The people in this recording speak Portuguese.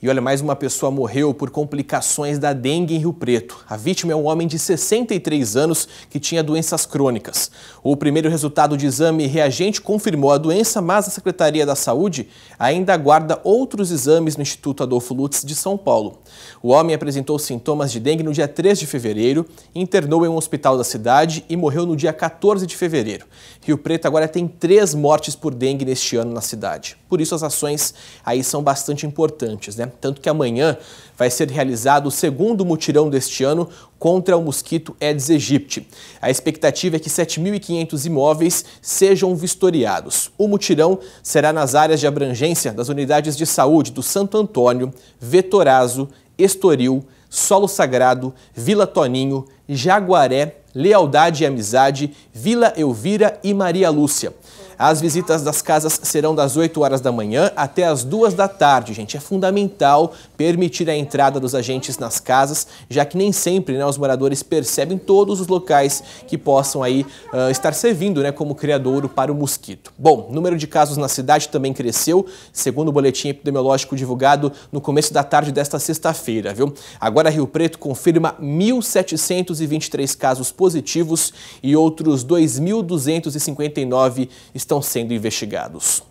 E olha, mais uma pessoa morreu por complicações da dengue em Rio Preto. A vítima é um homem de 63 anos que tinha doenças crônicas. O primeiro resultado de exame reagente confirmou a doença, mas a Secretaria da Saúde ainda aguarda outros exames no Instituto Adolfo Lutz de São Paulo. O homem apresentou sintomas de dengue no dia 3 de fevereiro, internou em um hospital da cidade e morreu no dia 14 de fevereiro. Rio Preto agora tem três mortes por dengue neste ano na cidade. Por isso as ações aí são bastante importantes, né? Tanto que amanhã vai ser realizado o segundo mutirão deste ano contra o mosquito Aedes aegypti. A expectativa é que 7.500 imóveis sejam vistoriados. O mutirão será nas áreas de abrangência das unidades de saúde do Santo Antônio, Vetorazo, Estoril, Solo Sagrado, Vila Toninho, Jaguaré Lealdade e Amizade, Vila Elvira e Maria Lúcia. As visitas das casas serão das 8 horas da manhã até as 2 da tarde, gente. É fundamental permitir a entrada dos agentes nas casas, já que nem sempre né, os moradores percebem todos os locais que possam aí uh, estar servindo né, como criadouro para o mosquito. Bom, número de casos na cidade também cresceu, segundo o boletim epidemiológico divulgado no começo da tarde desta sexta-feira, viu? Agora Rio Preto confirma 1.723 casos positivos positivos e outros 2.259 estão sendo investigados.